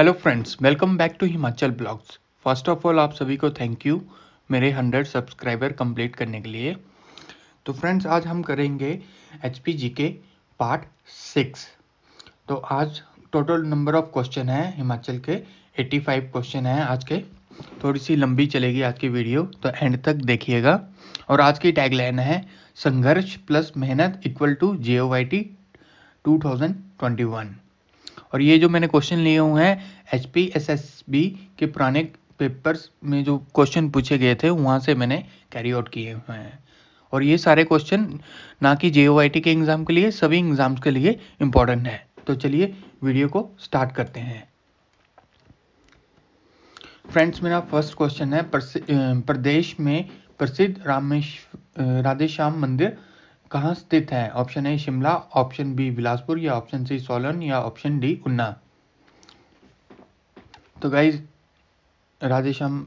Hello friends welcome back to Himachal blogs first of all आप सभी को थैंक यू मेरे 100 सब्सक्राइबर कंप्लीट करने के लिए तो फ्रेंड्स आज हम करेंगे एच पी जी के पार्ट सिक्स तो आज टोटल नंबर ऑफ क्वेश्चन है हिमाचल के 85 क्वेश्चन हैं आज के थोड़ी सी लंबी चलेगी आज की वीडियो तो एंड तक देखिएगा और आज की टैगलाइन है संघर्ष प्लस मेहनत equal to J O Y T two thousand twenty one और ये जो मैंने क्वेश्चन लिए हुए हैं H P S S B के पुराने पेपर्स में जो क्वेश्चन पूछे गए थे वहाँ से मैंने कैरी आउट किए हुए हैं और ये सारे क्वेश्चन ना कि जे के एग्ज़ाम के लिए सभी एग्ज़ाम्स के लिए इम्पोर्टेंट है तो चलिए वीडियो को स्टार्ट करते हैं फ्रेंड्स मेरा फर्स्ट क्वेश्चन है प्रदेश में प्रसिद्ध रामेश्वर राधेश्याम मंदिर कहाँ स्थित है option A Shimla option B Bilaspur या ऑप्शन सी सोलन या ऑप्शन डी उन्ना तो गाइज राधेश्याम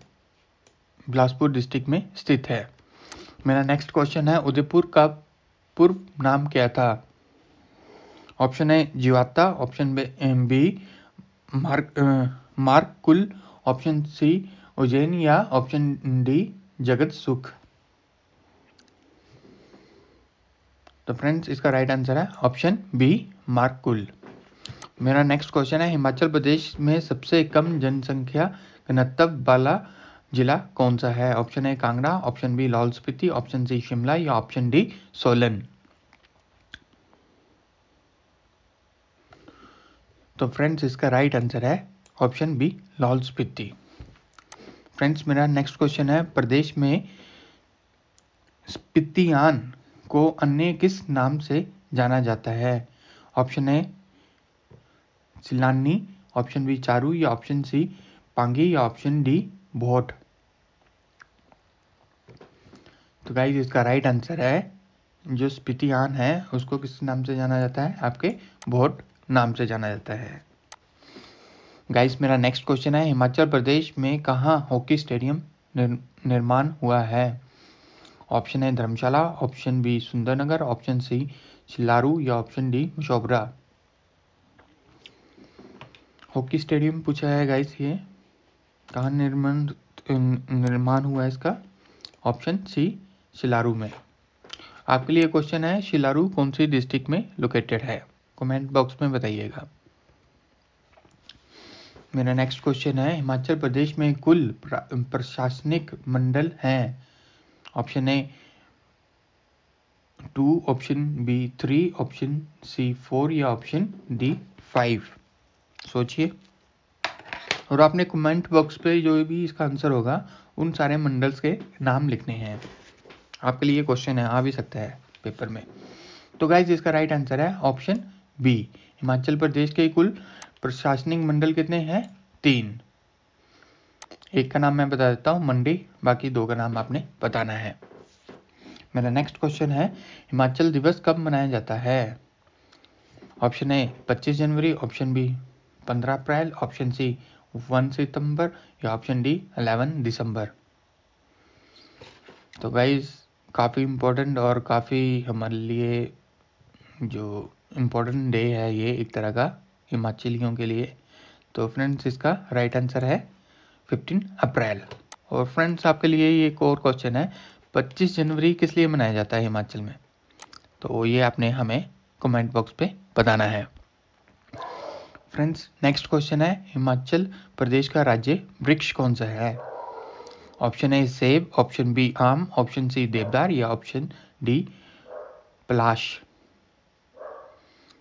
बिलासपुर डिस्ट्रिक्ट में स्थित है मेरा नेक्स्ट क्वेश्चन है उदयपुर का पूर्व नाम क्या था ऑप्शन ए जीवाता ऑप्शन बी मार्क Markul option C Ujjain या ऑप्शन डी जगत सुख तो फ्रेंड्स इसका राइट आंसर है ऑप्शन बी मार्कुल मेरा नेक्स्ट क्वेश्चन है हिमाचल प्रदेश में सबसे कम जनसंख्या घनत्व वाला जिला कौन सा है option A Kangra option B Lahaul Spiti option C Shimla या ऑप्शन डी सोलन तो फ्रेंड्स इसका राइट आंसर है option B Lahaul Spiti friends मेरा नेक्स्ट क्वेश्चन है प्रदेश में स्पितियान को अन्य किस नाम से जाना जाता है ऑप्शन है सिलानी ऑप्शन बी चारू या ऑप्शन सी पांगी या ऑप्शन डी भोट तो गाइज इसका राइट आंसर है जो आन है उसको किस नाम से जाना जाता है आपके भोट नाम से जाना जाता है गाइस मेरा नेक्स्ट क्वेश्चन है हिमाचल प्रदेश में कहाँ हॉकी स्टेडियम निर्माण हुआ है ऑप्शन है Dharamshala option B Sundernagar option C Shilaru या option D Mashobra hockey stadium पूछा है गाइस ये कहाँ निर्माण निर्माण हुआ है इसका ऑप्शन सी शिलारू में आपके लिए क्वेश्चन है शिलारू कौन सी डिस्ट्रिक्ट में लोकेटेड है कमेंट बॉक्स में बताइएगा मेरा नेक्स्ट क्वेश्चन है हिमाचल प्रदेश में कुल प्रशासनिक मंडल हैं option A two option B three option C four या ऑप्शन डी फाइव सोचिए और आपने कमेंट बॉक्स पे जो भी इसका आंसर होगा उन सारे मंडल्स के नाम लिखने हैं आपके लिए क्वेश्चन है आ भी सकता है पेपर में तो गाइज इसका राइट आंसर है ऑप्शन बी हिमाचल प्रदेश के कुल प्रशासनिक मंडल कितने हैं तीन एक का नाम मैं बता देता हूँ मंडी बाकी दो का नाम आपने बताना है मेरा नेक्स्ट क्वेश्चन है हिमाचल दिवस कब मनाया जाता है ऑप्शन ए 25 जनवरी ऑप्शन बी 15 अप्रैल ऑप्शन सी 1 सितंबर या ऑप्शन डी 11 दिसंबर तो गाइज काफ़ी इम्पोर्टेंट और काफ़ी हमारे लिए जो इम्पोर्टेंट डे है ये एक तरह का हिमाचलियों के लिए तो फ्रेंड्स इसका राइट आंसर है फिफ्टीन अप्रैल और फ्रेंड्स आपके लिए ये एक और क्वेश्चन है पच्चीस जनवरी किस लिए मनाया जाता है हिमाचल में तो ये आपने हमें कमेंट बॉक्स पे बताना है फ्रेंड्स नेक्स्ट क्वेश्चन है हिमाचल प्रदेश का राज्य वृक्ष कौन सा है ऑप्शन ए सेब ऑप्शन बी आम ऑप्शन सी देवदार या ऑप्शन डी पलाश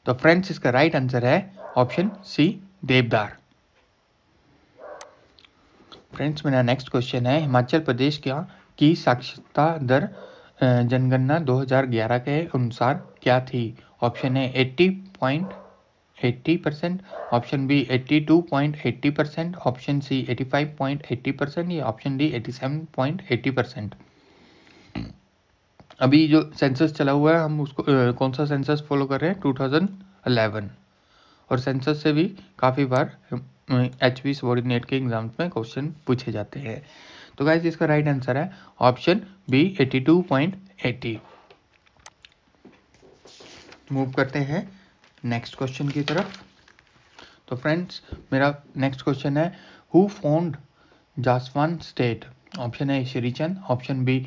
तो फ्रेंड्स इसका राइट आंसर है ऑप्शन सी देवदार फ्रेंड्स मेरा नेक्स्ट क्वेश्चन है हिमाचल प्रदेश क्या की साक्षरता दर जनगणना 2011 के अनुसार क्या थी option A eighty point eighty percent option B 82.80 two point eighty percent option C eighty five point eighty percent या option D eighty seven point eighty percent अभी जो सेंसस चला हुआ है हम उसको कौन सा सेंसस फॉलो कर रहे हैं टू थाउजेंड अलेवन और सेंसस से भी काफ़ी बार एच पी सबॉर्डिनेट के एग्जाम्स में क्वेश्चन पूछे जाते हैं तो गाइज इसका राइट आंसर है option B eighty two point eighty move करते हैं नेक्स्ट क्वेश्चन की तरफ तो फ्रेंड्स मेरा नेक्स्ट क्वेश्चन है who founded Jaswan state option है श्रीचंद ऑप्शन बी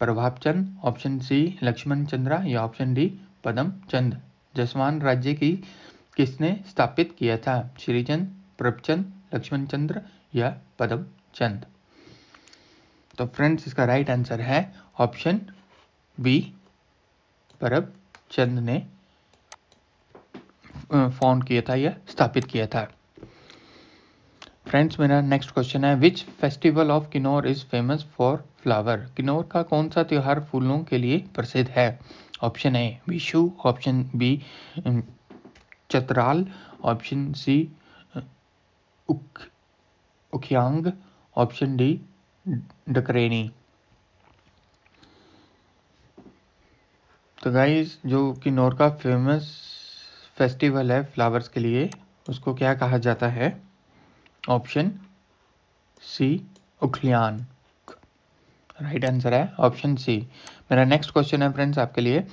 प्रभाप चंद ऑप्शन सी लक्ष्मण चंद्रा या ऑप्शन डी पदम चंद जसवान राज्य की किसने स्थापित किया था श्रीचंद प्रभचंद लक्ष्मण चंद्र या पदम चंद तो फ्रेंड्स इसका राइट आंसर है ऑप्शन बी परब चंद ने फाउंड किया था या स्थापित किया था फ्रेंड्स मेरा नेक्स्ट क्वेश्चन है which festival of Kinnaur is famous for flower Kinnaur का कौन सा त्यौहार फूलों के लिए प्रसिद्ध है option A Vishu option B Chatral option C उक उखयांग ऑप्शन डी डकरेनी तो गाइस जो किन्नौर का फेमस फेस्टिवल है फ्लावर्स के लिए उसको क्या कहा जाता है option C Ukhliyan right answer है ऑप्शन सी मेरा नेक्स्ट क्वेश्चन है फ्रेंड्स आपके लिए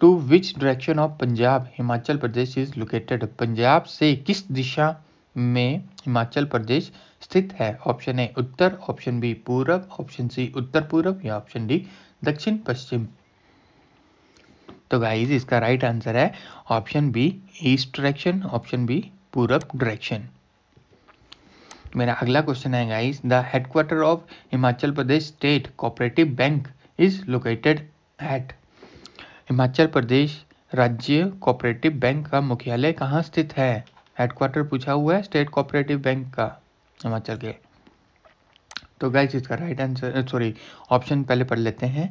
to which direction of Punjab Himachal Pradesh is located Punjab से किस दिशा में हिमाचल प्रदेश स्थित है ऑप्शन ए उत्तर ऑप्शन बी पूरब ऑप्शन सी उत्तर पूरब या ऑप्शन डी दक्षिण पश्चिम तो गाइज इसका राइट आंसर है option B east direction option B पूरब डायरेक्शन मेरा अगला क्वेश्चन है guys the headquarter of Himachal Pradesh state cooperative bank is located at Himachal Pradesh राज्य कोऑपरेटिव बैंक का मुख्यालय कहाँ स्थित है हेडक्वार्टर पूछा हुआ है स्टेट कोऑपरेटिव बैंक का हिमाचल के तो गाइज इसका राइट आंसर सॉरी ऑप्शन पहले पढ़ लेते हैं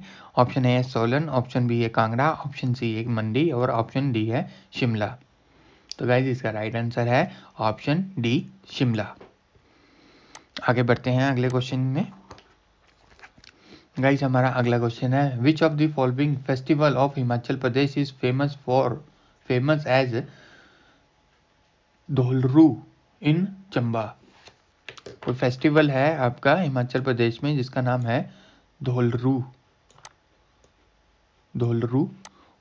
ऑप्शन ए है सोलन ऑप्शन बी है कांगड़ा ऑप्शन सी है मंडी और ऑप्शन डी है शिमला तो गाइज इसका राइट आंसर है ऑप्शन डी शिमला आगे बढ़ते हैं अगले क्वेश्चन में गाइज हमारा अगला क्वेश्चन है which of the following festival of Himachal Pradesh is famous for famous as Dholru in Chamba कोई फेस्टिवल है आपका हिमाचल प्रदेश में जिसका नाम है धोलरू धोलरू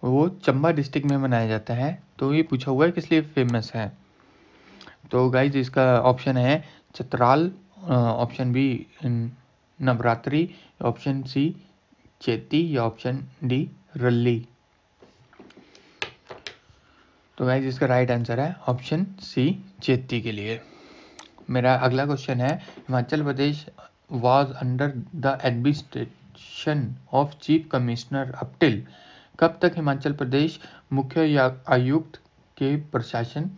वो चंबा डिस्ट्रिक्ट में मनाया जाता है तो ये पूछा हुआ है किस लिए फेमस है तो गाइज इसका ऑप्शन है Chatral option B Navratri option C Cheti या ऑप्शन डी रल्ली तो गाइज इसका राइट आंसर है ऑप्शन सी चेती के लिए मेरा अगला क्वेश्चन है Himachal Pradesh was under the administration of chief commissioner up till कब तक हिमाचल प्रदेश मुख्य आयुक्त के प्रशासन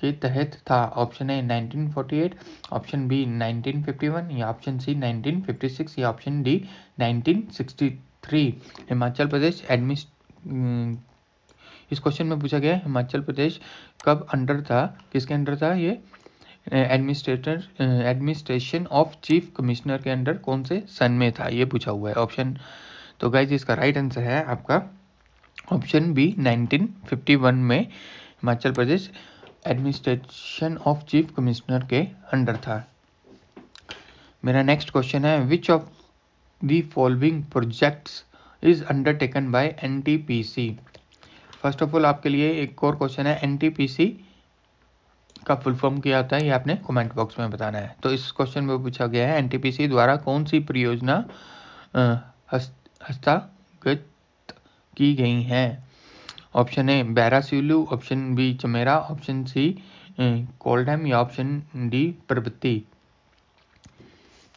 के तहत था ऑप्शन ए 1948, ऑप्शन बी 1951 या ऑप्शन सी 1956 या ऑप्शन डी 1963 हिमाचल प्रदेश एडमिनिस्ट इस क्वेश्चन में पूछा गया हिमाचल प्रदेश कब अंडर था किसके अंडर था ये administrator administration of chief commissioner के अंडर कौन से सन में था ये पूछा हुआ है ऑप्शन तो गाइज इसका राइट आंसर है आपका ऑप्शन बी 1951 में Himachal Pradesh administration of chief commissioner के अंडर था मेरा नेक्स्ट क्वेश्चन है which of the following projects is undertaken by NTPC first of all आपके लिए एक और क्वेश्चन है एनटीपीसी का फुल फॉर्म क्या होता है ये आपने कमेंट बॉक्स में बताना है तो इस क्वेश्चन में पूछा गया है एनटीपीसी द्वारा कौन सी परियोजना हस्तागत की गई है option A Bairasiul option B Chamera option C Koldam या ऑप्शन डी प्रवृत्ति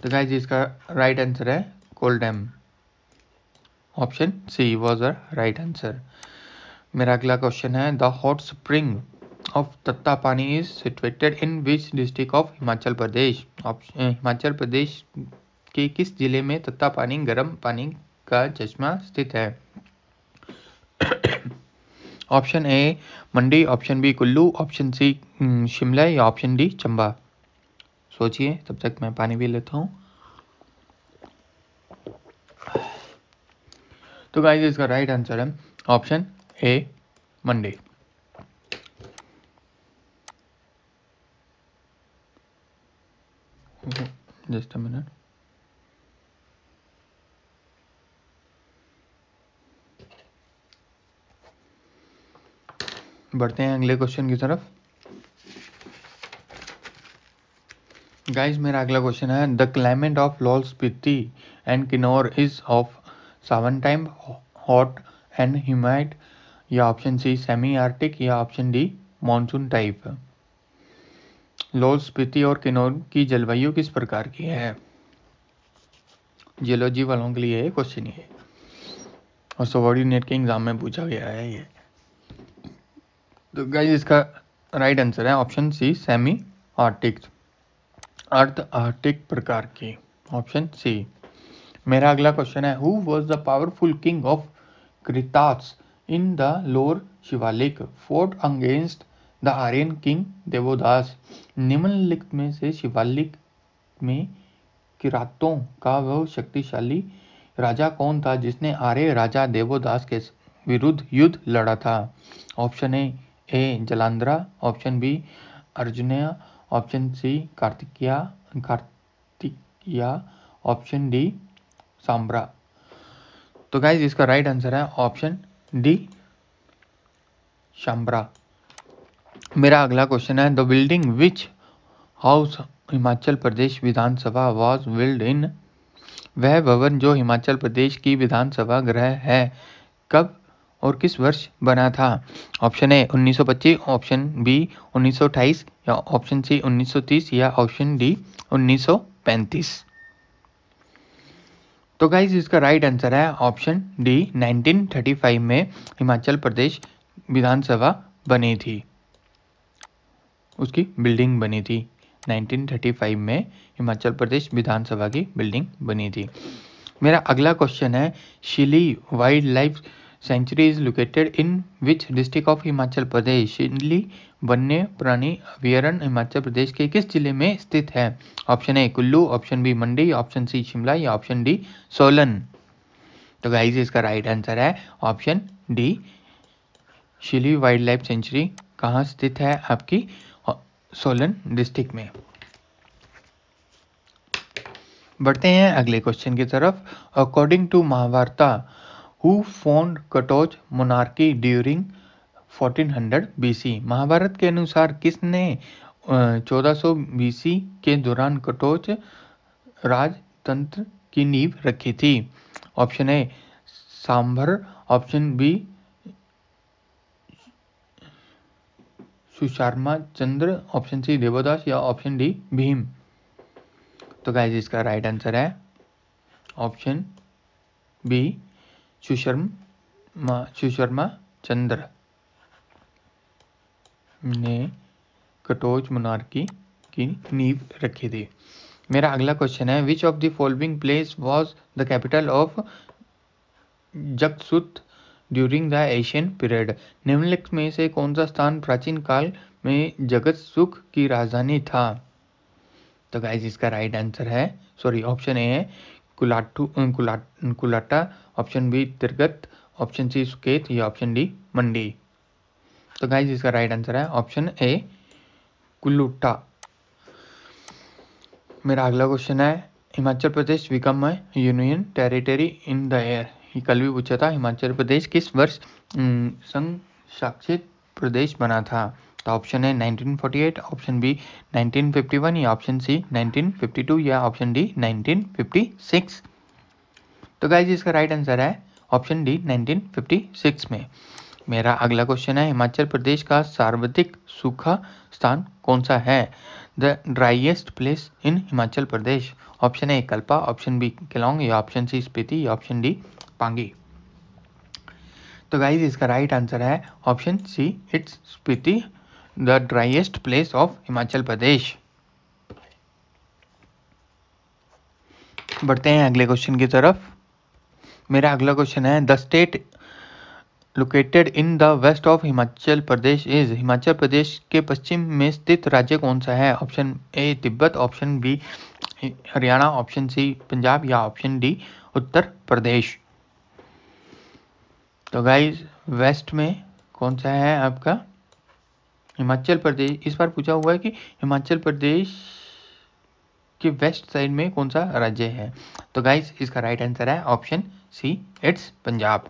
तो गाइज इसका राइट आंसर है Koldam option C was a right answer मेरा अगला क्वेश्चन है the hot spring of Tatta Pani is situated in which district of Himachal Pradesh option Himachal Pradesh के किस जिले में तत्ता पानी गर्म पानी का चश्मा स्थित है option A Mandi option B Kullu option C Shimla या ऑप्शन डी चंबा सोचिए तब तक मैं पानी भी लेता हूँ तो गाइस इसका राइट आंसर है option a Monday. Mm-hmm. Just a minute. बढ़ते हैं अगले क्वेश्चन की तरफ गाइस मेरा अगला क्वेश्चन है the climate of Lahaul Spiti and Kinnaur is of सावन टाइम हॉट एंड ह्यूमाइड या ऑप्शन सी सेमी आर्टिक या option D monsoon type Lahaul Spiti और किन्नौर की जलवायु किस प्रकार की है जियोलॉजी वालों के लिए क्वेश्चन ये और सबॉर्डिनेट के एग्ज़ाम में पूछा गया है ये तो गाइज इसका राइट आंसर है ऑप्शन सी सेमी आर्टिक अर्थ आर्टिक प्रकार की ऑप्शन सी मेरा अगला क्वेश्चन है who was the powerful king of क्रितास in the lower Shivalik fought against the Aryan king Divodas निम्नलिखित में से शिवालिक में किरातों का वह शक्तिशाली राजा कौन था जिसने आर्य राजा देवोदास के विरुद्ध युद्ध लड़ा था option A A Jalandhara option B Arjunaya option C Kartikeya Kartikeya option D Shambara तो गाइज इसका राइट आंसर है ऑप्शन डी शामरा मेरा अगला क्वेश्चन है the building which house Himachal Pradesh Vidhansabha was build in वह भवन जो हिमाचल प्रदेश की विधानसभा गृह है कब और किस वर्ष बना था ऑप्शन ए 1925 ऑप्शन बी 1928 या ऑप्शन सी 1930 या ऑप्शन डी 1935 तो गाइज इसका राइट आंसर है ऑप्शन डी 1935 में हिमाचल प्रदेश विधानसभा बनी थी उसकी बिल्डिंग बनी थी 1935 में हिमाचल प्रदेश विधानसभा की बिल्डिंग बनी थी मेरा अगला क्वेश्चन है Shilli wild life sanctuary is located in which district of Himachal Pradesh इडली वन्य प्राणी अभ्यारण्य हिमाचल प्रदेश के किस जिले में स्थित है option A Kullu option B Mandi option C Shimla या ऑप्शन डी सोलन तो गाइज इसका राइट आंसर है option D Shilli wild life sanctuary कहाँ स्थित है आपकी सोलन डिस्ट्रिक्ट में बढ़ते हैं अगले क्वेश्चन की तरफ according to Mahabharata who found Katoch monarchy during 1400 BC Mahabharata के अनुसार किसने 1400 बीसी के दौरान कटोच राजतंत्र की नींव रखी थी option A Sambhar option B Susharma Chandra option C Devdas या ऑप्शन डी भीम तो गाइज इसका राइट आंसर है ऑप्शन बी सुशर्मा सुशर्मा चंद्र ने कटोच मोनार्की की नींव रखी थी मेरा अगला क्वेश्चन है which of the following place was the capital of Jagatsukh during the Asian period निम्नलिखित में से कौन सा स्थान प्राचीन काल में जगत सुख की राजधानी था तो गाइज इसका राइट आंसर है सॉरी ऑप्शन ए है Kulatu Kula Kulata option B Trigarta option C Suket या ऑप्शन डी मंडी तो गाइज इसका राइट आंसर है ऑप्शन ए कुल्लूटा मेरा अगला क्वेश्चन है Himachal Pradesh become union territory in the year ये कल भी पूछा था हिमाचल प्रदेश किस वर्ष संघ शासित प्रदेश बना था तो ऑप्शन है 1948 ऑप्शन बी 1951 या ऑप्शन सी 1952 या ऑप्शन डी 1956 तो गाइज इसका राइट आंसर है ऑप्शन डी 1956 में मेरा अगला क्वेश्चन है हिमाचल प्रदेश का सर्वाधिक सूखा स्थान कौन सा है the driest place in Himachal Pradesh option A Kalpa option B Keylong या ऑप्शन सी स्पीति या ऑप्शन डी पांगी तो गाइज इसका राइट आंसर है option C it's Spiti the driest place of Himachal Pradesh बढ़ते हैं अगले क्वेश्चन की तरफ मेरा अगला क्वेश्चन है the state located in the west of Himachal Pradesh is Himachal Pradesh के पश्चिम में स्थित राज्य कौन सा है option A Tibet option B Haryana option C Punjab या ऑप्शन डी उत्तर प्रदेश तो गाइज वेस्ट में कौन सा है आपका हिमाचल प्रदेश इस बार पूछा हुआ है कि हिमाचल प्रदेश के वेस्ट साइड में कौन सा राज्य है तो गाइज इसका राइट आंसर है ऑप्शन सी इट्स पंजाब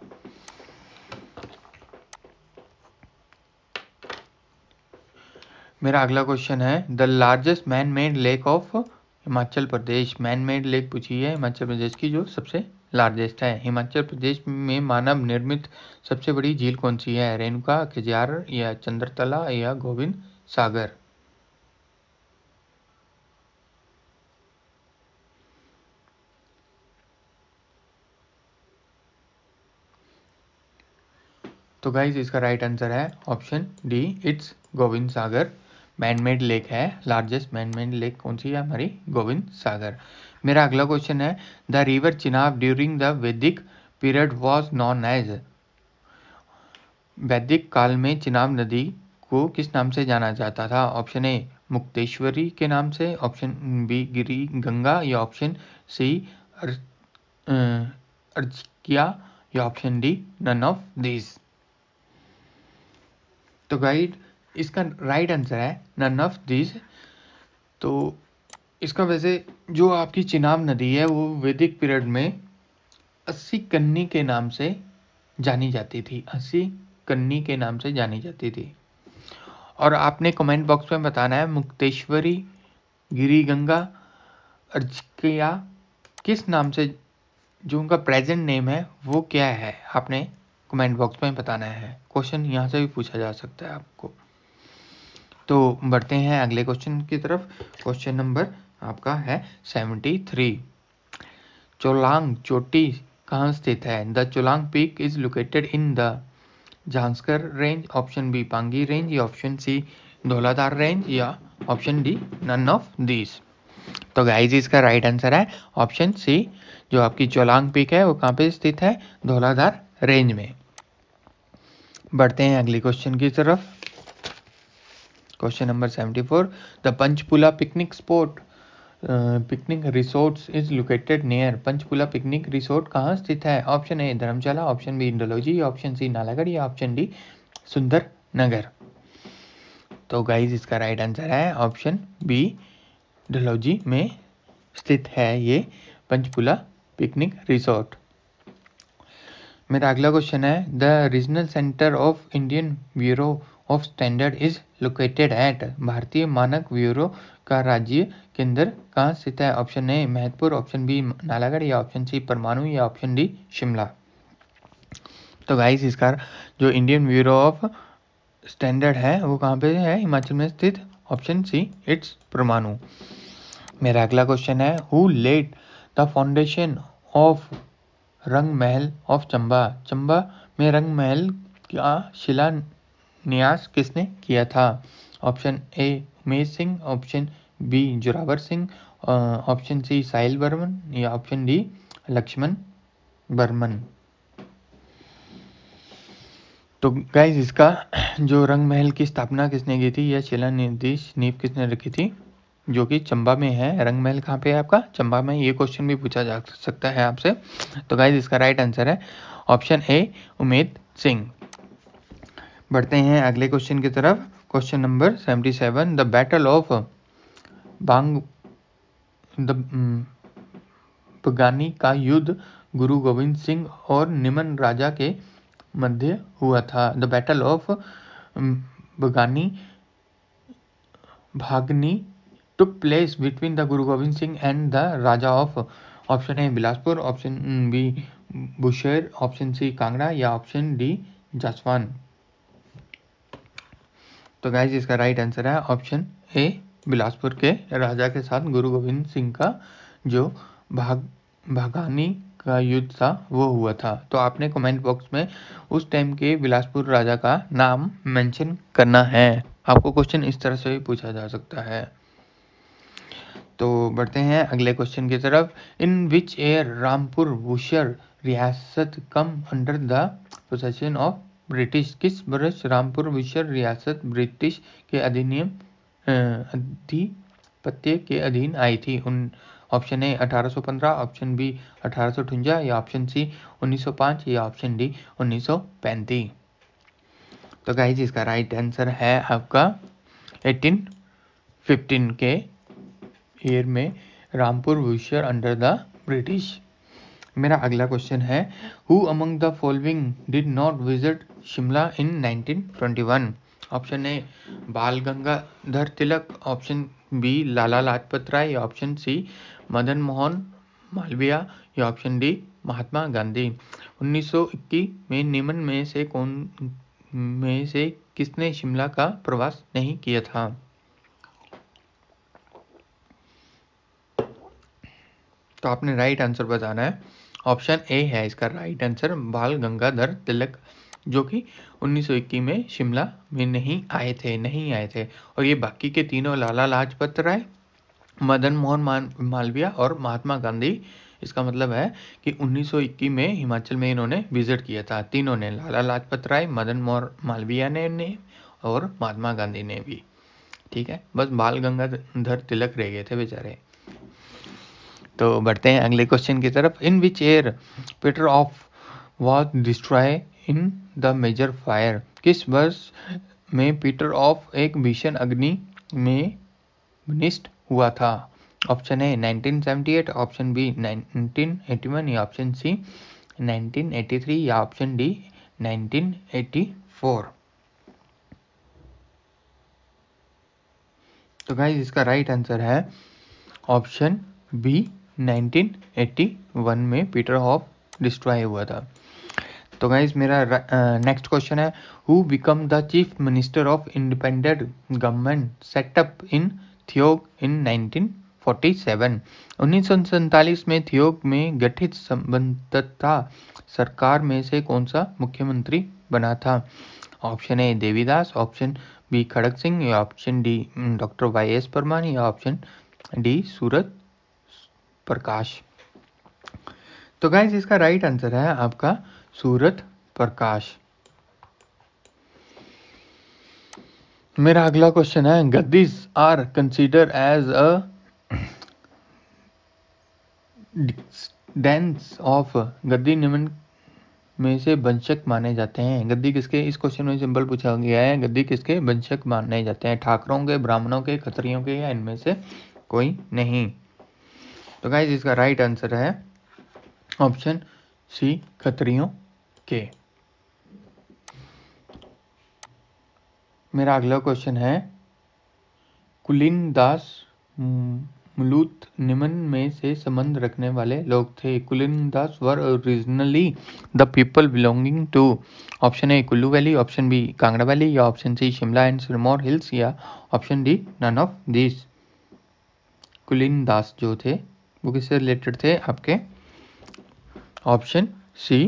मेरा अगला क्वेश्चन है the largest man made lake of Himachal Pradesh man made lake पूछी है हिमाचल प्रदेश की जो सबसे लार्जेस्ट है हिमाचल प्रदेश में मानव निर्मित सबसे बड़ी झील कौन सी है रेणुका खजियार या चंद्रतला या गोविंद सागर तो गाइज इसका राइट आंसर है option D it's Govind Sagar manmade lake है लार्जेस्ट मैनमेड लेक कौन सी है हमारी गोविंद सागर मेरा अगला क्वेश्चन है the river Chenab during the Vedic period was known as वैदिक काल में चिनाब नदी को किस नाम से जाना जाता था ऑप्शन ए मुक्तेश्वरी के नाम से ऑप्शन बी गिरी गंगा या ऑप्शन सी अर्ज अं, अर्जकिया या option D none of these तो गाइड इसका राइट आंसर है नन ऑफ दीज तो इसका वैसे जो आपकी चिनाब नदी है वो वैदिक पीरियड में अस्सी कन्नी के नाम से जानी जाती थी अस्सी कन्नी के नाम से जानी जाती थी और आपने कमेंट बॉक्स में बताना है मुक्तेश्वरी गिरी गंगा अर्जकिया किस नाम से जो उनका प्रेजेंट नेम है वो क्या है आपने कमेंट बॉक्स में बताना है क्वेश्चन यहाँ से भी पूछा जा सकता है आपको तो बढ़ते हैं अगले क्वेश्चन की तरफ क्वेश्चन नंबर आपका है सेवेंटी थ्री चोलांग चोटी कहाँ स्थित है the Cholang peak is located in the Zanskar range option B Pangi range या ऑप्शन सी धौलाधार रेंज या option D none of these तो गाइज इसका राइट आंसर है ऑप्शन सी जो आपकी चोलांग पीक है वो कहाँ पे स्थित है धौलाधार रेंज में बढ़ते हैं अगले क्वेश्चन की तरफ question number seventy four the Panchpula picnic spot picnic resorts is located near Panchpula picnic resort कहाँ स्थित है option A Dharamshala option B इंडोलॉजी ऑप्शन सी नालागढ़ या ऑप्शन डी सुंदर नगर तो गाइज इसका राइट आंसर है ऑप्शन बी डलहौजी में स्थित है ये पंचकुला पिकनिक रिजॉर्ट मेरा अगला क्वेश्चन है the regional centre of Indian bureau of standard is located at भारतीय मानक ब्यूरो का राज्य केंद्र कहाँ स्थित है option A Mehatpur option B Nalagarh या ऑप्शन सी परमाणु या ऑप्शन डी शिमला तो गाइस इसका जो इंडियन ब्यूरो ऑफ स्टैंडर्ड है वो कहाँ पे है हिमाचल में स्थित ऑप्शन सी इट्स परमाणु मेरा अगला क्वेश्चन है who laid the foundation of Rang Mahal of Chamba Chamba में रंग महल का शिलान्यास किसने किया था option A Umesh Singh option B Zorawar Singh option C Sahil Barman या ऑप्शन डी लक्ष्मण बर्मन तो गाइज इसका जो रंग महल की स्थापना किसने की थी या निर्देश नींव किसने रखी थी जो कि चंबा में है रंग महल कहाँ पे है आपका चंबा में ये क्वेश्चन भी पूछा जा सकता है आपसे तो गाइज इसका राइट आंसर है ऑप्शन ए उमेद सिंह बढ़ते हैं अगले क्वेश्चन की तरफ question number seventy seven the battle of बांग द um, पगानी का युद्ध गुरु गोविंद सिंह और निमन राजा के मध्य हुआ था the battle of Bagani Bhagani took place between the Guru Gobind Singh and the Raja of option A Bilaspur option B Bushahr option C Kangra या ऑप्शन डी जासवान तो गाइज इसका राइट आंसर है ऑप्शन ए बिलासपुर के राजा के साथ गुरु गोविंद सिंह का जो भाग भागानी का युद्ध था वो हुआ था तो आपने कमेंट बॉक्स में उस टाइम के बिलासपुर राजा का नाम मेंशन करना है आपको क्वेश्चन इस तरह से भी पूछा जा सकता है तो बढ़ते हैं अगले क्वेश्चन की तरफ in which year Rampur Bushahr रियासत come under the procession of British किस वर्ष रामपुर बुशर रियासत ब्रिटिश के अधिनियम अधिपत्य के अधीन आई थी उन ऑप्शन ए 1815 ऑप्शन बी अठारह या ऑप्शन सी 1905 या ऑप्शन डी 1935 तो गाइज इसका राइट आंसर है आपका 1815 के ईयर में Rampur Bushahr under the British मेरा अगला क्वेश्चन है who among the following did not visit Shimla in 1921 option A Bal Gangadhar Tilak option B Lala Lajpat Rai option C Madan Mohan Malviya या ऑप्शन डी महात्मा गांधी 1921 में निम्न में से कौन में से किसने शिमला का प्रवास नहीं किया था तो आपने राइट आंसर बताना है ऑप्शन ए है इसका राइट आंसर बाल गंगाधर तिलक जो कि 1921 में शिमला में नहीं आए थे नहीं आए थे और ये बाकी के तीनों लाला लाजपत राय मदन मोहन मालविया और महात्मा गांधी इसका मतलब है कि 1921 में हिमाचल में इन्होंने विजिट किया था तीनों ने लाला लाजपत राय मदन मोहन मालविया ने, ने और महात्मा गांधी ने भी ठीक है बस बाल गंगाधर तिलक रह गए थे बेचारे तो बढ़ते हैं अगले क्वेश्चन की तरफ in which year Peterhof was destroy in the major fire किस वर्ष में पीटर ऑफ एक भीषण अग्नि में निष्ठ हुआ था ऑप्शन ए 1978 ऑप्शन बी 1981 या ऑप्शन सी 1983 या ऑप्शन डी 1984 तो गाइज इसका राइट आंसर है ऑप्शन बी 1981 में पीटर हॉप डिस्ट्रॉय हुआ था तो गाइज मेरा नेक्स्ट क्वेश्चन है who become the chief minister of independent government setup in Theog in 1947 उन्नीस में थियोग में गठित संबंधता सरकार में से कौन सा मुख्यमंत्री बना था option A Devidas option B Kharak Singh या option D doctor Y S Parmani या ऑप्शन डी सूरत प्रकाश तो गाइज इसका राइट आंसर है आपका सूरत प्रकाश मेरा अगला क्वेश्चन है Gaddis are considered as a dense of Gaddi निम्न में से वंशक माने जाते हैं गद्दी किसके इस क्वेश्चन में सिंपल पूछा गया है गद्दी किसके वंशक माने जाते हैं ठाकरों के ब्राह्मणों के खतरियों के या इनमें से कोई नहीं तो गाइज इसका राइट आंसर है ऑप्शन सी खतरियों के मेरा अगला क्वेश्चन है कुलीन दास मुलूत निमन में से संबंध रखने वाले लोग थे Kulin Das were originally the people belonging to option A Kullu valley option B Kangra valley या option C Shimla and Sirmaur hills या option D none of this Kulin Das जो थे वो किससे रिलेटेड थे आपके ऑप्शन सी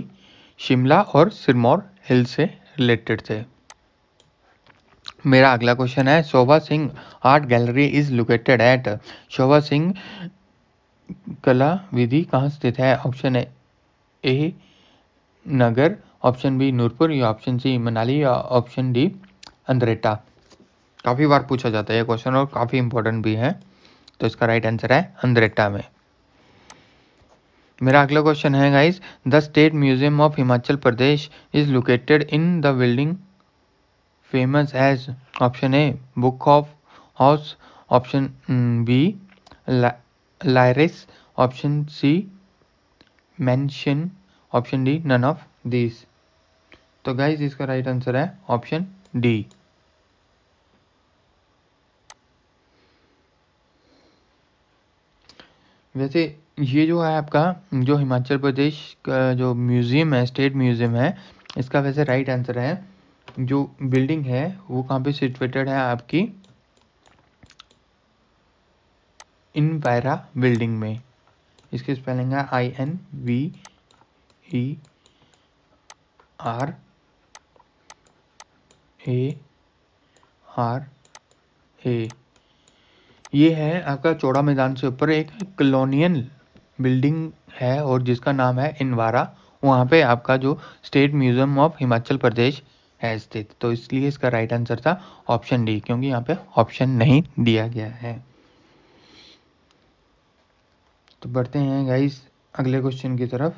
शिमला और सिरमौर हिल से रिलेटेड थे मेरा अगला क्वेश्चन है Shobha Singh art gallery is located at Shobha Singh कला विधि कहाँ स्थित है ऑप्शन है A Nagar option B Nurpur या ऑप्शन सी मनाली या ऑप्शन डी अंद्रेटा काफ़ी बार पूछा जाता है ये क्वेश्चन और काफ़ी इंपॉर्टेंट भी है तो इसका राइट आंसर है अंद्रेटा में मेरा अगला क्वेश्चन है guys the state museum of Himachal Pradesh is located in the building famous as option A book of house option B लायरिस option C mansion option D none of this तो गाइज इसका right answer है option D वैसे ये जो है आपका जो हिमाचल प्रदेश का जो म्यूज़ियम है स्टेट म्यूज़ियम है इसका वैसे राइट आंसर है जो बिल्डिंग है वो कहाँ पे सिचुएटेड है आपकी इन वायरा बिल्डिंग में इसकी स्पेलिंग है I N V E R A R A ये है आपका चौड़ा मैदान से ऊपर एक कलोनियल बिल्डिंग है और जिसका नाम है इनवारा वहाँ पे आपका जो state museum of Himachal Pradesh है स्थित तो इसलिए इसका राइट आंसर था ऑप्शन डी क्योंकि यहाँ पे ऑप्शन नहीं दिया गया है तो बढ़ते हैं गाइस अगले क्वेश्चन की तरफ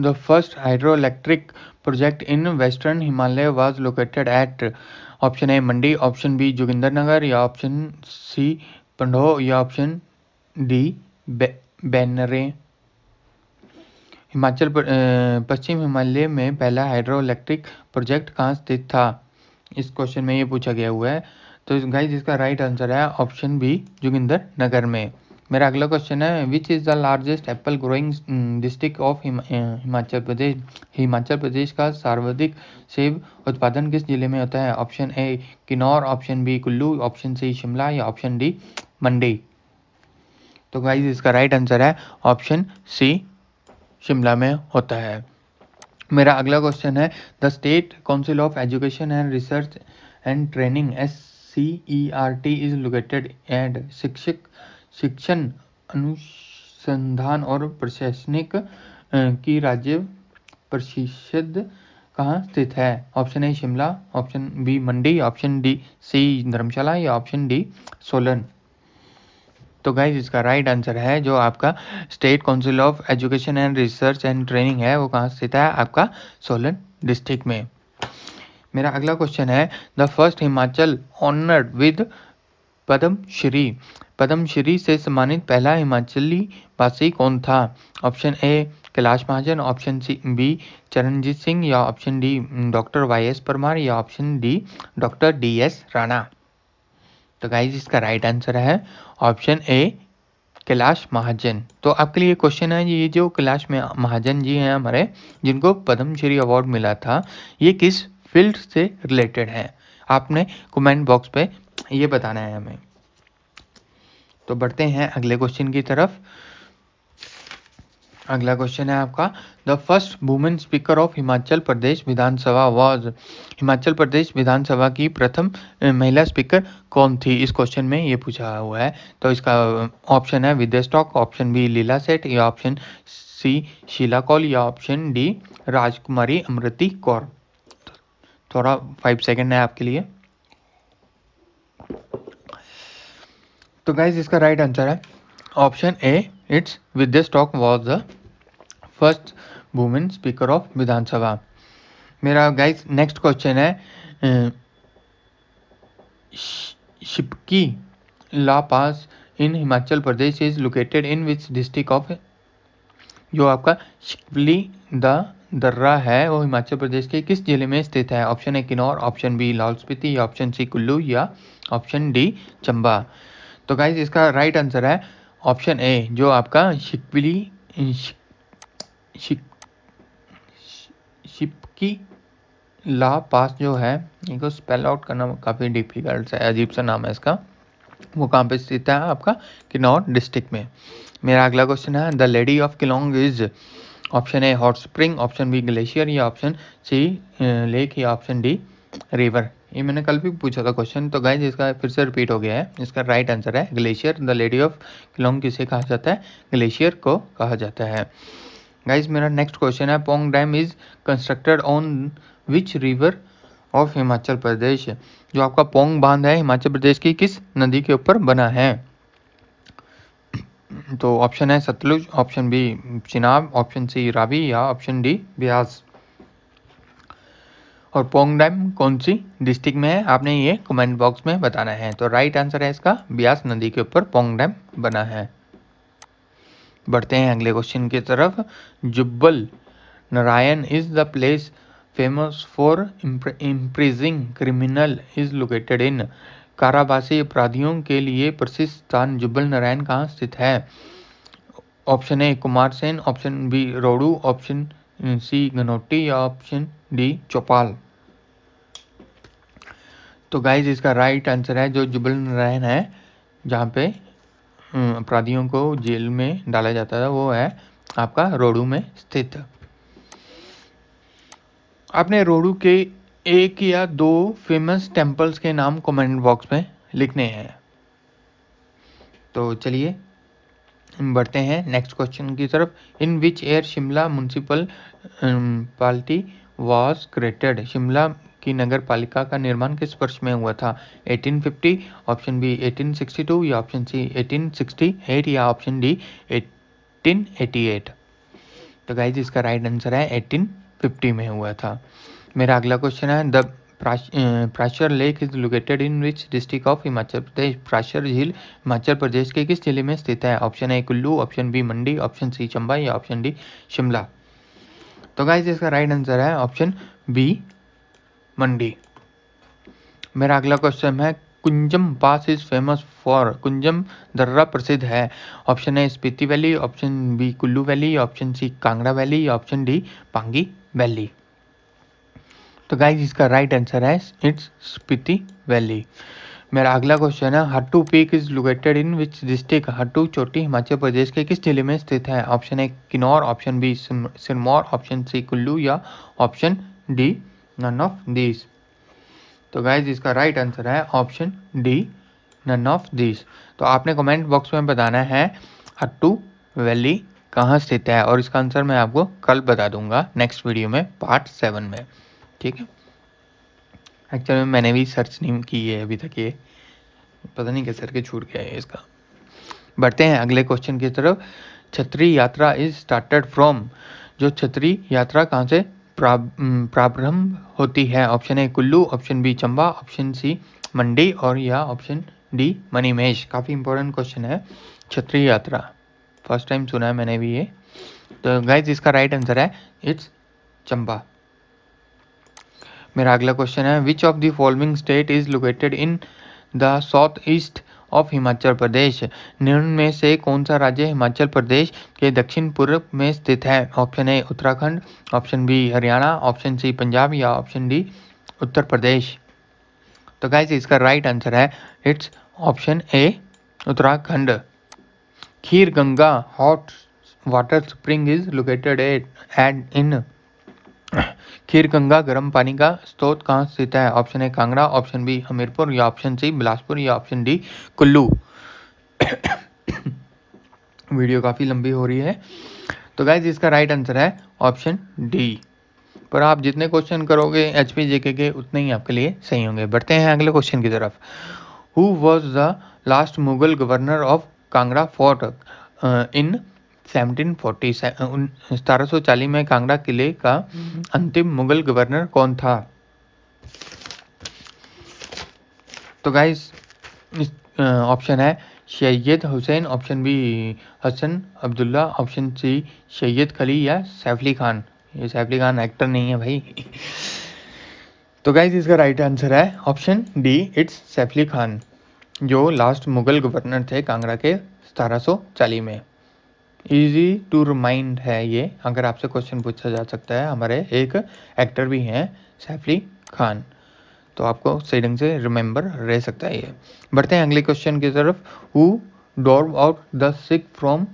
the first hydro electric project in western Himalaya was located at option A Mandi option B Joginder Nagar या ऑप्शन सी पंडो या ऑप्शन डी बैनरे हिमाचल पश्चिम हिमालय में पहला हाइड्रो इलेक्ट्रिक प्रोजेक्ट कहाँ स्थित था इस क्वेश्चन में ये पूछा गया हुआ है तो गाइस इसका राइट आंसर है ऑप्शन बी जोगिंदर नगर में मेरा अगला क्वेश्चन है which is the largest apple growing district of Himachal Pradesh Himachal Pradesh का सर्वाधिक सेब उत्पादन किस जिले में होता है option A Kinnaur option B Kullu option C Shimla या ऑप्शन डी मंडी तो गाइज इसका राइट आंसर है ऑप्शन सी शिमला में होता है मेरा अगला क्वेश्चन है the state council of education and research and training S C E R T is located and शिक्षक शिक्षण अनुसंधान और प्रशासनिक की राज्य प्रशिषद कहाँ स्थित है option A Shimla option B Mandi option D C Dharamshala या ऑप्शन डी सोलन तो गाइज इसका राइट आंसर है जो आपका state council of education and research and training है वो कहाँ स्थित है आपका सोलन डिस्ट्रिक्ट में मेरा अगला क्वेश्चन है the first Himachal honoured with Padmashri Padmashri से सम्मानित पहला हिमाचली वासी कौन था option A Kailash Mahajan option C B Charanjit Singh या option D doctor Y S Parmar या option D doctor D S Rana तो गाइज इसका राइट आंसर है ऑप्शन ए कैलाश महाजन तो आपके लिए क्वेश्चन है ये जो कैलाश महाजन जी हैं हमारे जिनको पद्मश्री अवार्ड मिला था ये किस फील्ड से रिलेटेड है आपने कमेंट बॉक्स पे ये बताना है हमें तो बढ़ते हैं अगले क्वेश्चन की तरफ अगला क्वेश्चन है आपका the first women speaker of Himachal Pradesh Vidhansabha was Himachal Pradesh Vidhansabha की प्रथम महिला स्पीकर कौन थी इस क्वेश्चन में ये पूछा हुआ है तो इसका ऑप्शन है Vidya Stokes option B Leela Seth या ऑप्शन सी शीला कौल या ऑप्शन डी राजकुमारी अमृति कौर तो थोड़ा फाइव सेकेंड है आपके लिए तो गाइज इसका राइट right आंसर है option A it's Vidya Stokes was the first women speaker of Vidhansabha मेरा गाइज नेक्स्ट क्वेश्चन है Shipki La pass in Himachal Pradesh is located in which district of जो आपका शिपली द दर्रा है वो हिमाचल प्रदेश के किस जिले में स्थित है option A Kinnaur option B Lahaul Spiti option C Kullu या ऑप्शन डी चंबा तो गाइज इसका राइट आंसर है ऑप्शन ए जो आपका शिपली शिपकी ला पास जो है इनको स्पेल आउट करना काफ़ी डिफिकल्ट है अजीब सा नाम है इसका वो कहाँ पे स्थित है आपका किन्नौर डिस्ट्रिक्ट में मेरा अगला क्वेश्चन है the lady of Keylong is option A hot spring option B glacier या ऑप्शन सी लेक या ऑप्शन डी रिवर ये मैंने कल भी पूछा था क्वेश्चन तो गाइज इसका फिर से रिपीट हो गया है इसका राइट आंसर है glacier the lady of Keylong किसे कहा जाता है ग्लेशियर को कहा जाता है गाइज मेरा नेक्स्ट क्वेश्चन है Pong dam is constructed on which river of Himachal Pradesh जो आपका पोंग बांध है हिमाचल प्रदेश की किस नदी के ऊपर बना है तो ऑप्शन है Satluj option B Chenab option C Ravi या ऑप्शन डी ब्यास और पोंग डैम कौन सी डिस्ट्रिक्ट में है आपने ये कमेंट बॉक्स में बताना है तो राइट आंसर है इसका ब्यास नदी के ऊपर पोंग डैम बना है बढ़ते हैं अगले क्वेश्चन की तरफ Jubbal Narayan is the place famous for imprisoning criminal is located in काराबासी अपराधियों के लिए प्रसिद्ध स्थान जुब्बल नारायण कहाँ स्थित है option A Kumar Sen option B Rohru option C Ganoti या ऑप्शन डी चौपाल तो गाइज इसका राइट आंसर है जो जुबल नारायण है जहाँ पे हम्म, अपराधियों को जेल में डाला जाता था वो है आपका रोडू में स्थित आपने रोडू के एक या दो फेमस टेंपल्स के नाम कमेंट बॉक्स में लिखने हैं तो चलिए बढ़ते हैं नेक्स्ट क्वेश्चन की तरफ in which year Shimla municipal party was created Shimla की नगर पालिका का निर्माण किस वर्ष में हुआ था 1850 ऑप्शन बी 1862 या ऑप्शन सी 1868 या ऑप्शन डी 1888 तो गाइज इसका राइट आंसर है 1850 में हुआ था मेरा अगला क्वेश्चन है the Prashar lake is located in which district of Himachal Pradesh Prashar झील हिमाचल प्रदेश के किस जिले में स्थित है option A Kullu option B Mandi option C Chamba या ऑप्शन डी शिमला तो गाइज इसका राइट आंसर है ऑप्शन बी मंडी मेरा अगला क्वेश्चन है Kunzum pass is famous for Kunzum दर्रा प्रसिद्ध है option A Spiti valley option B Kullu valley option C Kangra valley option D Pangi valley तो गाइज इसका राइट आंसर है इट्स स्पीति वैली मेरा अगला क्वेश्चन है Hattu peak is located in which district Hattu चोटी हिमाचल प्रदेश के किस जिले में स्थित है option A Kinnaur option B Sirmaur option C Kullu या option D none of these तो गाइज इसका राइट आंसर है option D none of this तो आपने कमेंट बॉक्स में बताना है हट्टू वैली कहाँ स्थित है और इसका आंसर मैं आपको कल बता दूंगा नेक्स्ट वीडियो में पार्ट सेवन में ठीक है एक्चुअली मैंने भी सर्च नहीं की है अभी तक ये पता नहीं कैसे करके छूट गया है इसका बढ़ते हैं अगले क्वेश्चन की तरफ छतरी यात्रा इज स्टार्टेड फ्रॉम जो छतरी यात्रा कहाँ से प्रारंभ होती है option A Kullu option B Chamba option C Mandi और या ऑप्शन डी महेश काफ़ी इंपॉर्टेंट क्वेश्चन है क्षत्रिय यात्रा फर्स्ट टाइम सुना है मैंने भी ये तो गाइज इसका राइट right आंसर है इट्स चंबा मेरा अगला क्वेश्चन है which of the following state is located in the south east of Himachal Pradesh निम्न में से कौन सा राज्य हिमाचल प्रदेश के दक्षिण पूर्व में स्थित है option A Uttarakhand option B Haryana option C Punjab या ऑप्शन डी उत्तर प्रदेश तो कैसे इसका राइट आंसर है it's option A Uttarakhand Kheer Ganga hot water spring is located at and in Kheer Ganga गर्म पानी का स्रोत कहाँ स्थित है option A Kangra option B Hamirpur या ऑप्शन सी बिलासपुर या ऑप्शन डी कुल्लू वीडियो काफ़ी लंबी हो रही है तो गाइज इसका राइट आंसर है ऑप्शन डी पर आप जितने क्वेश्चन करोगे एच पी जे के उतने ही आपके लिए सही होंगे बढ़ते हैं अगले क्वेश्चन की तरफ who was the last Mughal governor of Kangra fort in seventeen forty सतारह में कांगड़ा किले का अंतिम मुगल गवर्नर कौन था तो गाइस ऑप्शन है Syed Hussain option B Hasan Abdullah option C Syed Khali या सैफली खान ये सैफली खान एक्टर नहीं है भाई तो गाइस इसका राइट आंसर है option D it's Saifali Khan जो लास्ट मुगल गवर्नर थे कांगड़ा के सतारह में इजी टू रिमाइंड है ये अगर आपसे क्वेश्चन पूछा जा सकता है हमारे एक एक्टर भी हैं सैफली खान तो आपको सही ढंग से रिमेंबर रह सकता है ये बढ़ते हैं अगले क्वेश्चन की तरफ who drove out the Sikh from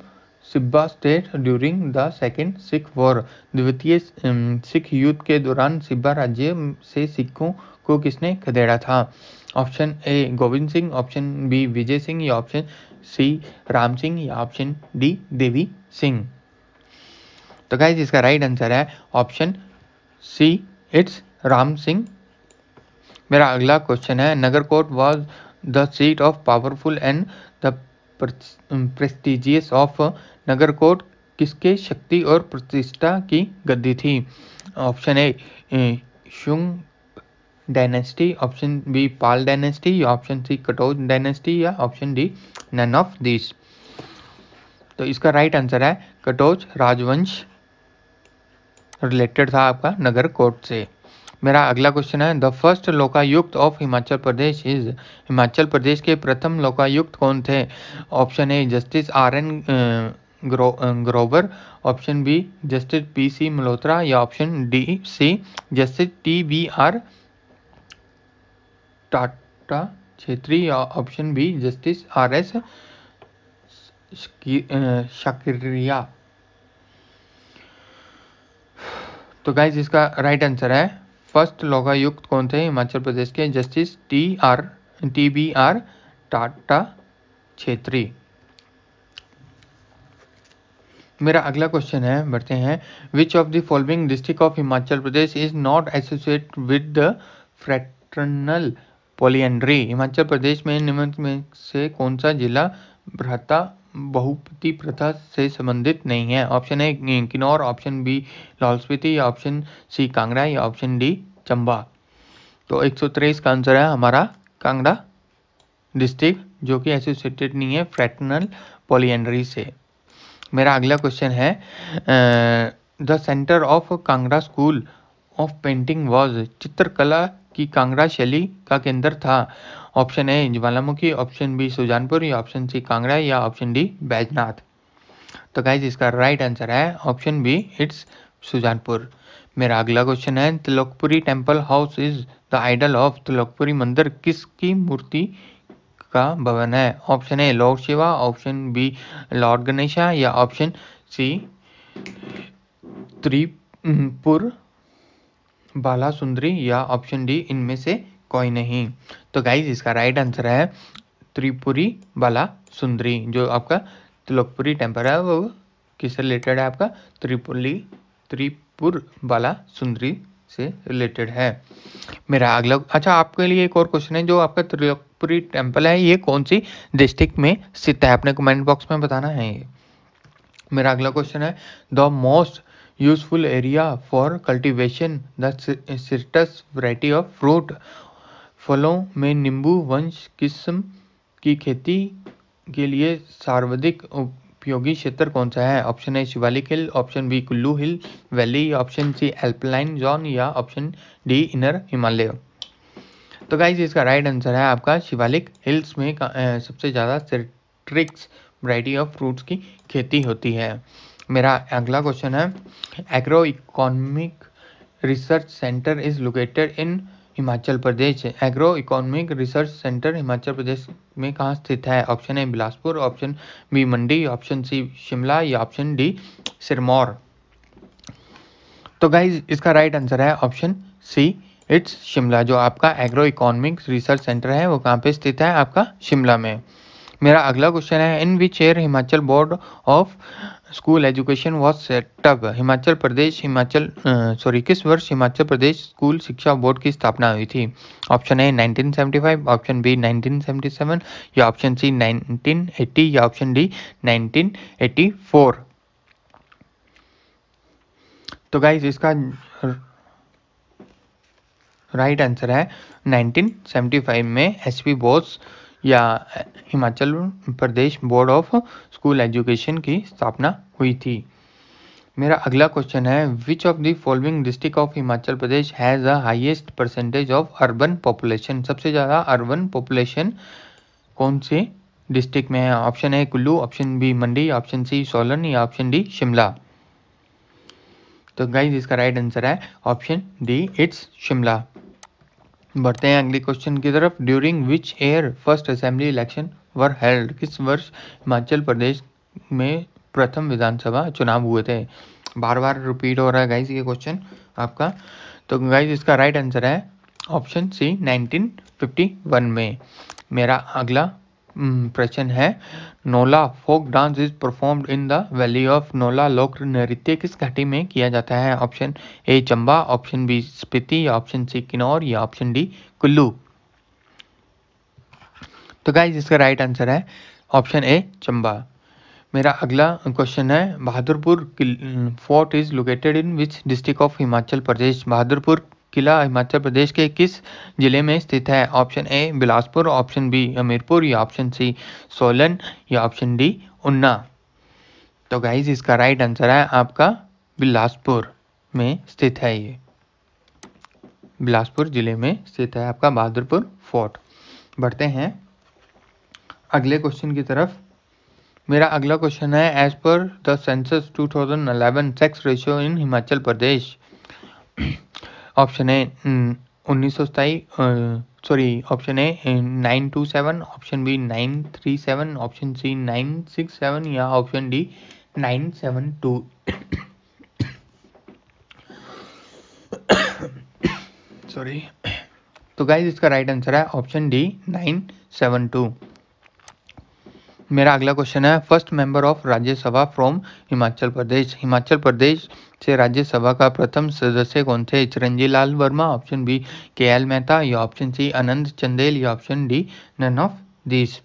Sibba state during the second Sikh war द्वितीय सिख युद्ध के दौरान सिब्बा राज्य से सिखों को किसने खदेड़ा था option A Govind Singh option B Vijay Singh या ऑप्शन सी राम सिंह या ऑप्शन डी देवी सिंह तो गाइज इसका राइट आंसर है option C it's Ram Singh मेरा अगला क्वेश्चन है Nagar Kot was the seat of powerful and the prestigious of Nagarkot किसके शक्ति और प्रतिष्ठा की गद्दी थी option A Shunga dynasty option B Pal dynasty या ऑप्शन सी कटोज डायनेस्टी या option D none of this तो इसका राइट right आंसर है कटोज राजवंश रिलेटेड था आपका नगर कोट से मेरा अगला क्वेश्चन है the first Lokayukta of Himachal Pradesh is Himachal Pradesh के प्रथम लोकायुक्त कौन थे option A justice R N Grover option B justice P C Malhotra या option D C justice T B R Tata Chhetri या option B justice R S Shakiria तो गाइज इसका राइट आंसर है फर्स्ट लोकायुक्त कौन थे हिमाचल प्रदेश के justice T R T B R Tata Chhetri मेरा अगला क्वेश्चन है बढ़ते हैं which of the following district of Himachal Pradesh is not associate with the fraternal polyandry Himachal Pradesh में निम्न में से कौन सा जिला भ्रता बहुपति प्रथा से संबंधित नहीं है option A Kinnaur option B Lahaul Spiti या ऑप्शन सी कांगड़ा या ऑप्शन डी चंबा तो एक का आंसर है हमारा कांगड़ा डिस्ट्रिक्ट जो कि एसोसिएटेड नहीं है फ्रैटनल पोलियड्री से मेरा अगला क्वेश्चन है the centre of Kangra school of painting was चित्रकला की कांगड़ा शैली का केंद्र था ऑप्शन ए ज्वालामुखी ऑप्शन बी सुजानपुर या ऑप्शन सी कांगड़ा या ऑप्शन डी बैजनाथ तो गाइज इसका राइट आंसर है ऑप्शन बी इट्स सुजानपुर मेरा अगला क्वेश्चन है Tilokpuri temple house is the idol of Tilokpuri मंदिर किसकी मूर्ति का भवन है option A lord Shiva option B lord Ganesha या ऑप्शन सी त्रिपुर बाला सुंदरी या ऑप्शन डी इनमें से कोई नहीं तो गाइज इसका राइट आंसर है त्रिपुरी बाला सुंदरी जो आपका तिलोकपुरी टेम्पल है वो किससे रिलेटेड है आपका त्रिपुरी त्रिपुर बाला सुंदरी से रिलेटेड है मेरा अगला अच्छा आपके लिए एक और क्वेश्चन है जो आपका त्रिलोकपुरी टेम्पल है ये कौन सी डिस्ट्रिक्ट में स्थित है अपने कमेंट बॉक्स में बताना है ये मेरा अगला क्वेश्चन है the most useful area for cultivation. The citrus variety of fruit फलों में नींबू वंश किस्म की खेती के लिए सर्वाधिक उपयोगी क्षेत्र कौन सा है option A Shivalik hill option B Kullu hill valley option C alpine zone या ऑप्शन डी इनर हिमालय तो गाइज इसका राइट आंसर है आपका शिवालिक हिल्स में सबसे ज़्यादा सिट्रिक्स वराइटी ऑफ फ्रूट्स की खेती होती है मेरा अगला क्वेश्चन है agro economic research centre is located in Himachal Pradesh agro economic research centre Himachal Pradesh में कहाँ स्थित है option A Bilaspur option B Mandi option C Shimla या ऑप्शन डी सिरमौर तो गाइज इसका राइट आंसर है ऑप्शन सी इट्स शिमला जो आपका एग्रो इकोनॉमिक रिसर्च सेंटर है वो कहाँ पे स्थित है आपका शिमला में मेरा अगला क्वेश्चन है in which year Himachal board of school education was set up Himachal Pradesh Himachal sorry किस वर्ष हिमाचल प्रदेश स्कूल शिक्षा बोर्ड की स्थापना हुई थी ऑप्शन ए 1975 ऑप्शन बी 1977 या ऑप्शन सी 1980 या ऑप्शन डी 1984 तो गाइज इसका राइट आंसर है 1975 में एसपी पी बोस या Himachal Pradesh board of school education की स्थापना हुई थी मेरा अगला क्वेश्चन है which of the following district of Himachal Pradesh has a highest percentage of urban population सबसे ज़्यादा अर्बन पॉपुलेशन कौन से डिस्ट्रिक्ट में है option A Kullu option B Mandi option C Solan या ऑप्शन डी शिमला तो गाइज इसका राइट आंसर है ऑप्शन डी इट्स शिमला बढ़ते हैं अगले क्वेश्चन की तरफ during which year first assembly election were held किस वर्ष हिमाचल प्रदेश में प्रथम विधानसभा चुनाव हुए थे बार बार रिपीट हो रहा है गाइज ये क्वेश्चन आपका तो गाइज इसका राइट आंसर है ऑप्शन सी 1951 में मेरा अगला Hmm, प्रश्न है Nohla folk dance is performed in the valley of Nohla लोक नृत्य किस घाटी में किया जाता है option A Chamba option B Spiti option C Kinnaur या ऑप्शन डी कुल्लू तो गाइज इसका राइट आंसर है ऑप्शन ए चंबा मेरा अगला क्वेश्चन है Bahadurpur fort is located in which district of Himachal प्रदेश बहादुरपुर किला हिमाचल प्रदेश के किस ज़िले में स्थित है option A Bilaspur option B Hamirpur या ऑप्शन सी सोलन या ऑप्शन डी उन्ना तो गाइज इसका राइट आंसर है आपका बिलासपुर में स्थित है ये बिलासपुर ज़िले में स्थित है आपका बहादुरपुर फोर्ट बढ़ते हैं अगले क्वेश्चन की तरफ मेरा अगला क्वेश्चन है as per the census 2011 sex ratio in Himachal Pradesh option है उन्नीस सौ सताई सॉरी ऑप्शन है nine two seven option B nine three seven option C nine six seven या option D nine seven two sorry तो गाइज इसका right answer है option D nine seven two मेरा अगला क्वेश्चन है first member of Rajya Sabha from Himachal Pradesh Himachal Pradesh से राज्यसभा का प्रथम सदस्य कौन थे Chiranji Lal Verma option B K L Mehta या ऑप्शन सी अनंत चंदेल या option D none of this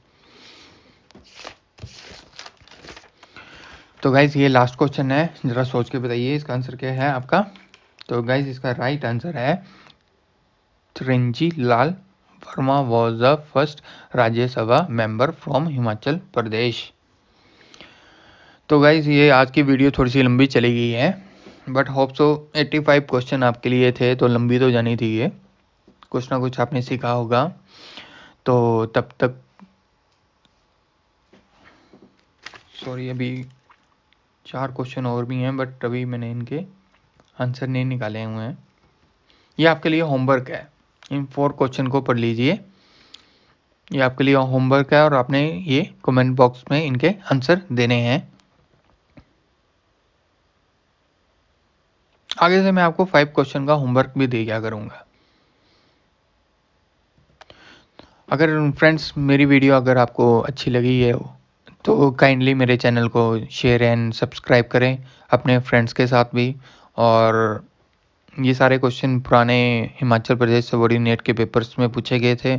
तो गाइज ये लास्ट क्वेश्चन है जरा सोच के बताइए इसका आंसर क्या है आपका तो गाइज इसका राइट आंसर है Chiranji Lal Verma was the first Rajya Sabha member from Himachal Pradesh तो गाइज ये आज की वीडियो थोड़ी सी लंबी चली गई है बट होप सो 85 क्वेश्चन आपके लिए थे तो लंबी तो जानी थी ये कुछ ना कुछ आपने सीखा होगा तो तब तक सॉरी अभी चार क्वेश्चन और भी हैं बट अभी मैंने इनके आंसर नहीं निकाले हुए हैं ये आपके लिए होमवर्क है इन फोर क्वेश्चन को पढ़ लीजिए ये आपके लिए होमवर्क है और आपने ये कमेंट बॉक्स में इनके आंसर देने हैं आगे से मैं आपको फाइव क्वेश्चन का होमवर्क भी दे दिया करूँगा अगर फ्रेंड्स मेरी वीडियो अगर आपको अच्छी लगी है तो काइंडली मेरे चैनल को शेयर एंड सब्सक्राइब करें अपने फ्रेंड्स के साथ भी और ये सारे क्वेश्चन पुराने हिमाचल प्रदेश नेट के पेपर्स में पूछे गए थे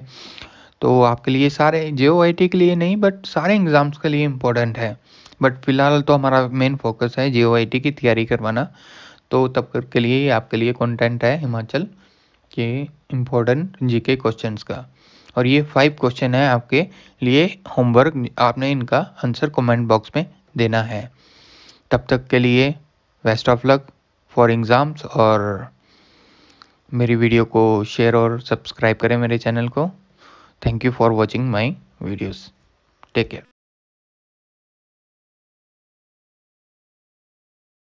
तो आपके लिए सारे जे के लिए नहीं बट सारे एग्ज़ाम्स के लिए इम्पोर्टेंट है बट फिलहाल तो हमारा मेन फोकस है जे की तैयारी करवाना तो तब के लिए आपके लिए कंटेंट है हिमाचल के इम्पोर्टेंट जीके क्वेश्चंस का और ये फाइव क्वेश्चन है आपके लिए होमवर्क आपने इनका आंसर कमेंट बॉक्स में देना है तब तक के लिए best of luck for exams और मेरी वीडियो को शेयर और सब्सक्राइब करें मेरे चैनल को thank you for watching my videos take care